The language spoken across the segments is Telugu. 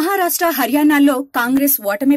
మహారాష్ట్ర హర్యానాల్లో కాంగ్రెస్ ఓటమి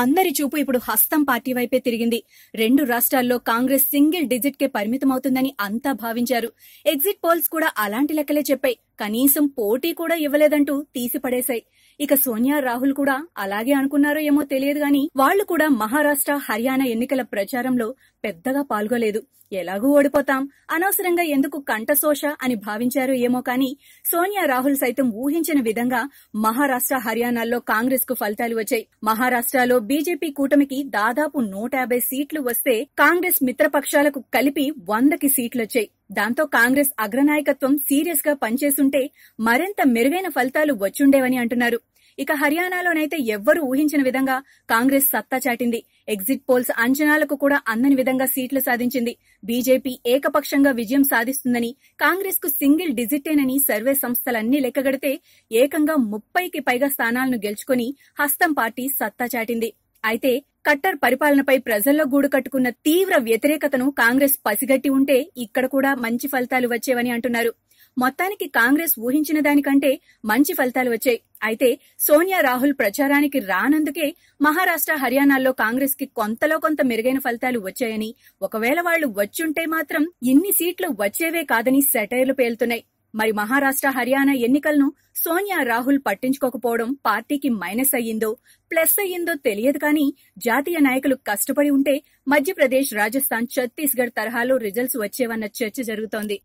అందరి చూపు ఇప్పుడు హస్తం పార్టీ వైపే తిరిగింది రెండు రాష్ట్రాల్లో కాంగ్రెస్ సింగిల్ డిజిట్ కే పరిమితమవుతుందని అంతా భావించారు ఎగ్జిట్ పోల్స్ కూడా అలాంటి లెక్కలే చెప్పాయి కనీసం పోటీ కూడా ఇవ్వలేదంటూ తీసిపడేశాయి ఇక సోనియా రాహుల్ కూడా అలాగే అనుకున్నారో ఏమో తెలియదు గాని వాళ్లు కూడా మహారాష్ట్ర హర్యానా ఎన్నికల ప్రచారంలో పెద్దగా పాల్గొలేదు ఎలాగూ ఓడిపోతాం అనవసరంగా ఎందుకు కంఠశోష అని భావించారో ఏమో కానీ సోనియా రాహుల్ సైతం ఊహించిన విధంగా మహారాష్ట్ర హర్యానాల్లో కాంగ్రెస్ కు ఫలితాలు వచ్చాయి మహారాష్ట్రలో బీజేపీ కూటమికి దాదాపు నూట యాభై సీట్లు వస్తే కాంగ్రెస్ మిత్రపక్షాలకు కలిపి వందకి సీట్లొచ్చాయి దాంతో కాంగ్రెస్ అగ్రనాయకత్వం సీరియస్ గా పనిచేస్తుంటే మరింత మెరుగైన ఫలితాలు వచ్చుండేవని అంటున్నారు ఇక హర్యానాలోనైతే ఎవ్వరూ ఊహించిన విధంగా కాంగ్రెస్ సత్తా చాటింది ఎగ్జిట్ పోల్స్ అంచనాలకు కూడా అందని విధంగా సీట్లు సాధించింది బీజేపీ ఏకపక్షంగా విజయం సాధిస్తుందని కాంగ్రెస్ కు సింగిల్ డిజిటేనని సర్వే సంస్థలన్నీ లెక్కగడితే ఏకంగా ముప్పైకి పైగా స్థానాలను గెలుచుకుని హస్తం పార్టీ సత్తా చాటింది అయితే కట్టర్ పరిపాలనపై ప్రజల్లో గూడు కట్టుకున్న తీవ్ర వ్యతిరేకతను కాంగ్రెస్ పసిగట్టి ఉంటే ఇక్కడ కూడా మంచి ఫలితాలు వచ్చేవని అంటున్నారు మొత్తానికి కాంగ్రెస్ ఊహించిన దానికంటే మంచి ఫలితాలు వచ్చాయి అయితే సోనియా రాహుల్ ప్రచారానికి రానందుకే మహారాష్ట్ర హర్యానాల్లో కాంగ్రెస్ కి కొంతలో కొంత మెరుగైన ఫలితాలు వచ్చాయని ఒకవేళ వాళ్లు వచ్చుంటే మాత్రం ఇన్ని సీట్లు వచ్చేవే కాదని సెటైర్లు పేలుతున్నాయి మరి మహారాష్ట్ర హర్యానా ఎన్నికలను సోనియా రాహుల్ పట్టించుకోకపోవడం పార్టీకి మైనస్ అయ్యిందో ప్లస్ అయ్యిందో తెలియదు కానీ జాతీయ నాయకులు కష్టపడి ఉంటే మధ్యప్రదేశ్ రాజస్థాన్ ఛత్తీస్గఢ్ తరహాలో రిజల్ట్స్ వచ్చేవన్న చర్చ జరుగుతోంది